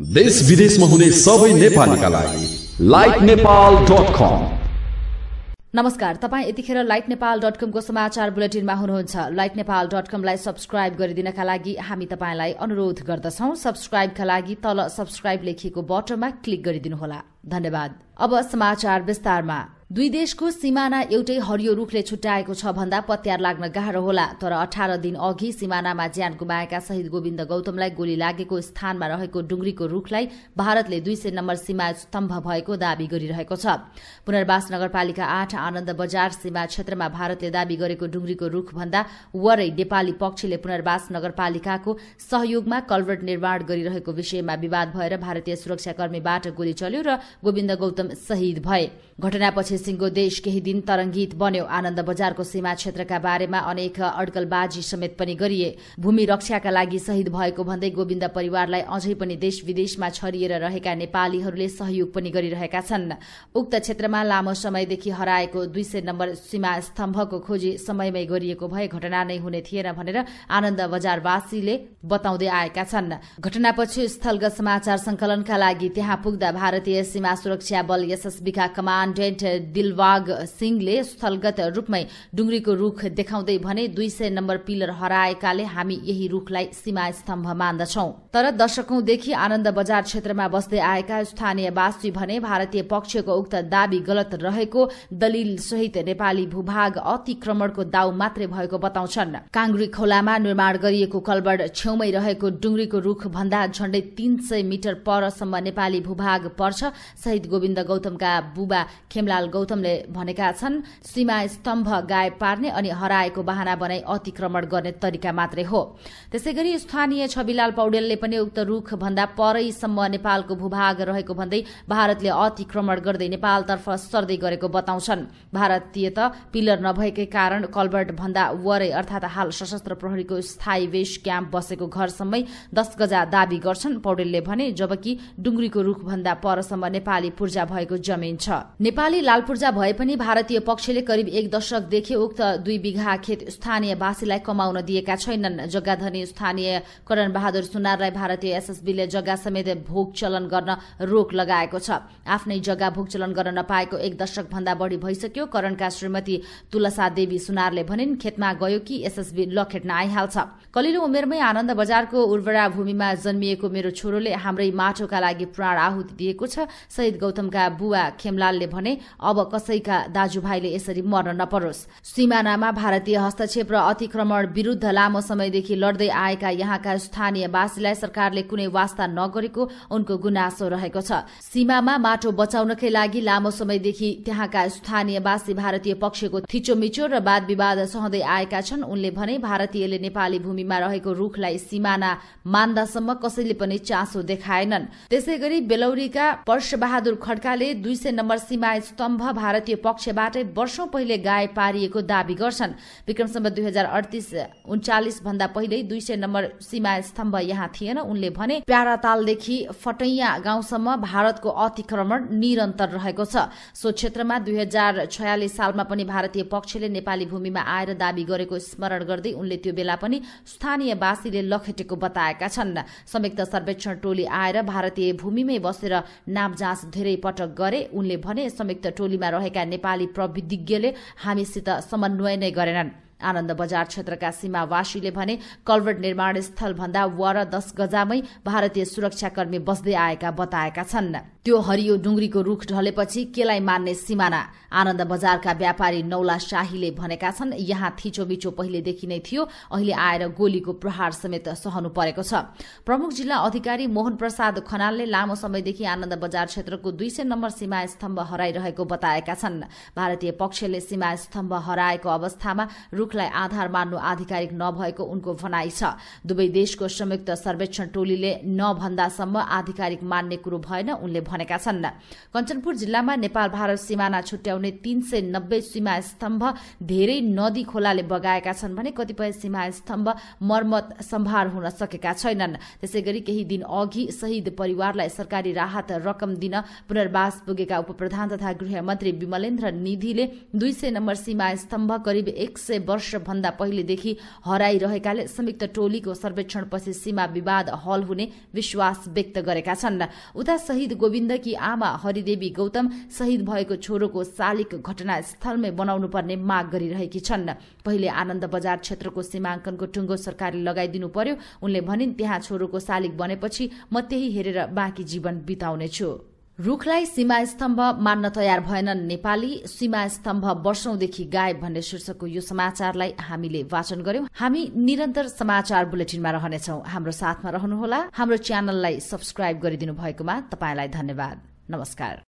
देश विदेशमा हुने सबै नेपालीका लागि नमस्कार तपाईँ यतिखेर लाइक नेपाल डट कमको समाचार बुलेटिनमा हुनुहुन्छ लाइक नेपाल डट कमलाई सब्सक्राइब गरिदिनका लागि हामी तपाईँलाई अनुरोध गर्दछौ सब्सक्राइबका लागि तल सब्सक्राइब लेखिएको बटनमा क्लिक गरिदिनुहोला धन्यवाद अब समाचार विस्तारमा दुई देशको सिमाना एउटै हरियो रूखले छुट्याएको छ भन्दा पत्यार लाग्न गाह्रो होला तर अठार दिन अघि सिमानामा ज्यान गुमाएका शहीद गोविन्द गौतमलाई गोली लागेको स्थानमा रहेको डुङ्ग्रीको रूखलाई भारतले दुई सय नम्बर सीमा स्तम्भ भएको दावी गरिरहेको छ पुनर्वास नगरपालिका आठ आनन्द बजार सीमा क्षेत्रमा भारतले दावी गरेको डुङ्ग्रीको रूख भन्दा वरै नेपाली पक्षले पुनर्वास नगरपालिकाको सहयोगमा कलभर्ट निर्माण गरिरहेको विषयमा विवाद भएर भारतीय सुरक्षाकर्मीबाट गोली चल्यो र गोविन्द गौतम शहीद भए घटनापछि सिङ्गो देश केही दिन तरंगित बन्यो आनन्द बजारको सीमा क्षेत्रका बारेमा अनेक अड्कलबाजी समेत पनि गरिए भूमि रक्षाका लागि शहीद भएको भन्दै गोविन्द परिवारलाई अझै पनि देश विदेशमा छरिएर रहेका नेपालीहरूले सहयोग पनि गरिरहेका छन् उक्त क्षेत्रमा लामो समयदेखि हराएको दुई सय नम्बर सीमा स्तम्भको खोजी समयमै गरिएको भए घटना नै हुने थिएन भनेर आनन्द बजारवासीले बताउँदै आएका छन् घटनापछि स्थलगत समाचार संकलनका लागि त्यहाँ पुग्दा भारतीय सीमा सुरक्षा बल एसएसबीका कमान कमाण्डेन्ट दिलवाग सिंहले स्थलगत रूपमै डुङ्ग्रीको रूख देखाउँदै भने दुई सय नम्बर पिलर हराएकाले हामी यही रूखलाई सीमा स्तम्भ मान्दछौं तर दशकौंदेखि आनन्द बजार क्षेत्रमा बस्दै आएका स्थानीयवासी भने भारतीय पक्षको उक्त दावी गलत रहेको दलिल सहित नेपाली भूभाग अतिक्रमणको दाउ मात्रै भएको बताउँछन् काङ्ग्री खोलामा निर्माण गरिएको कलबड छेउमै रहेको डुङ्ग्रीको रूख भन्दा झण्डै तीन सय मिटर परसम्म नेपाली भूभाग पर्छ शहीद गोविन्द गौतमका बुबा खेमलाल गौतमले भनेका छन् सीमा स्तम्भ गायब पार्ने अनि हराएको वाहना बनाई अतिक्रमण गर्ने तरिका मात्रै हो त्यसै गरी स्थानीय छविलाल पौडेलले पनि उक्त रूख भन्दा परैसम्म नेपालको भूभाग रहेको भन्दै भारतले अतिक्रमण गर्दै नेपालतर्फ सर्दै गरेको बताउँछन् भारतीय त पिलर नभएकै कारण कलबर्ट भन्दा वरै अर्थात हाल सशस्त्र प्रहरीको स्थायी वेश क्याम्प बसेको घरसम्मै दस गजा दावी गर्छन् पौडेलले भने जबकि डुङ्ग्रीको भन्दा परसम्म नेपाली पूर्जा भएको जमिन छ नेपाली लालपूर्जा भए पनि भारतीय पक्षले करिब एक दशकदेखि उक्त दुई बिघा खेत स्थानीय कमाउन दिएका छैनन् जग्गा धनी स्थानीय करण बहादुर सुनारलाई भारतीय एसएसबीले जग्गा समेत भोगचलन गर्न रोक लगाएको छ आफ्नै जग्गा भोगचलन गर्न नपाएको एक दशक भन्दा बढ़ी भइसक्यो करणका श्रीमती तुलसा देवी सुनारले भनिन् खेतमा गयो कि एसएसबी लखेट्न आइहाल्छ कलिलो उमेरमै आनन्द बजारको उर्वरा भूमिमा जन्मिएको मेरो छोरोले हाम्रै माटोका लागि प्राण आहुति दिएको छ शहीद गौतमका बुवा खेमलालले भने अब कसैका दाजुभाइले यसरी मर्न नपरोस् सिमानामा भारतीय हस्तक्षेप र अतिक्रमण विरूद्ध लामो समयदेखि लड्दै आएका यहाँका स्थानीयवासीलाई सरकारले कुनै वास्ता नगरेको उनको गुनासो रहेको छ सीमामा माटो बचाउनकै लागि लामो समयदेखि त्यहाँका स्थानीयवासी भारतीय पक्षको थिचोमिचो र वाद विवाद सहँदै आएका छन् उनले भने भारतीयले नेपाली भूमिमा रहेको रूखलाई सिमाना मान्दासम्म कसैले पनि चासो देखाएनन् त्यसै गरी बेलौरीका पर्शबहादुर खड्काले दुई सय नम्बर प्रतिमा स्तम्भ भारतीय पक्षबाटै वर्षौं पहिले गाय पारिएको दावी गर्छन् विक्रमसम्म दुई हजार अडतिस उन्चालिस भन्दा पहिल्यै दुई सय नम्बर सीमा स्तम्भ यहाँ थिएन उनले भने प्यारातालदेखि फटैया गाउँसम्म भारतको अतिक्रमण निरन्तर रहेको छ सो क्षेत्रमा दुई हजार छयालिस सालमा पनि भारतीय पक्षले नेपाली भूमिमा आएर दावी गरेको स्मरण गर्दै उनले त्यो बेला पनि स्थानीयवासीले लखेटेको बताएका छन् संयुक्त सर्वेक्षण टोली आएर भारतीय भूमिमै बसेर नाप जाँच धेरै पटक गरे उनले भने संयुक्त टोलीमा रहेका नेपाली प्रविधिज्ञले हामीसित समन्वय नै गरेनन् आनन्द बजार क्षेत्रका सीमावासीले भने कलभर्ट निर्माण स्थलभन्दा वर दश गजामै भारतीय सुरक्षाकर्मी बस्दै आएका बताएका छन् त्यो हरियो डुङ्ग्रीको रूख ढलेपछि केलाई मान्ने सिमाना आनन्द बजारका व्यापारी नौला शाहीले भनेका छन् यहाँ थिचोमिचो पहिलेदेखि नै थियो अहिले आएर गोलीको प्रहार समेत सहनु परेको छ प्रमुख जिल्ला अधिकारी मोहन प्रसाद खनालले लामो समयदेखि आनन्द बजार क्षेत्रको दुई सय नम्बर सीमा स्तम्भ हराइरहेको बताएका छन् भारतीय पक्षले सीमा स्तम्भ हराएको अवस्थामा रूखलाई आधार मान्नु आधिकारिक नभएको उनको भनाइ छ दुवै देशको संयुक्त सर्वेक्षण टोलीले नभन्दासम्म आधिकारिक मान्ने कुरो भएन उनले भने भनेका छन् कञ्चनपुर जिल्लामा नेपाल भारत सीमाना छुट्याउने तीन सय नब्बे सीमा स्तम्भ धेरै नदी खोलाले बगाएका छन् भने कतिपय सीमा स्तम्भ मर्मत सम्भार हुन सकेका छैनन् त्यसै गरी केही दिन अघि शहीद परिवारलाई सरकारी राहत रकम दिन पुनर्वास पुगेका उपप्रधान तथा गृहमन्त्री विमलेन्द्र निधिले दुई सय नम्बर सीमा स्तम्भ करिब एक सय वर्षभन्दा पहिलेदेखि हराइरहेकाले संयुक्त टोलीको सर्वेक्षणपछि सीमा विवाद हल हुने विश्वास व्यक्त गरेका छन् उता शहीद गोविन्द गोविन्दकी आमा हरिदेवी गौतम शहीद भएको छोरोको शालिक घटनास्थलमै बनाउनु पर्ने माग गरिरहेकी छन् पहिले आनन्द बजार क्षेत्रको सीमाङ्कनको टुङ्गो सरकारले लगाइदिनु पर्यो उनले भनिन् त्यहाँ छोरोको शालिक बनेपछि म त्यही हेरेर बाँकी जीवन बिताउनेछु रूखलाई सीमा स्तम्भ मान्न तयार भएनन् नेपाली सीमा स्तम्भ वर्षौंदेखि गायब भन्ने शीर्षकको यो समाचारलाई हामीले वाचन गर्यौं हामी निरन्तर समाचार बुलेटिनमा रहनेछौ हाम्रो साथमा रहनुहोला हाम्रो च्यानललाई सब्सक्राइब गरिदिनु भएकोमा तपाईँलाई धन्यवाद नमस्कार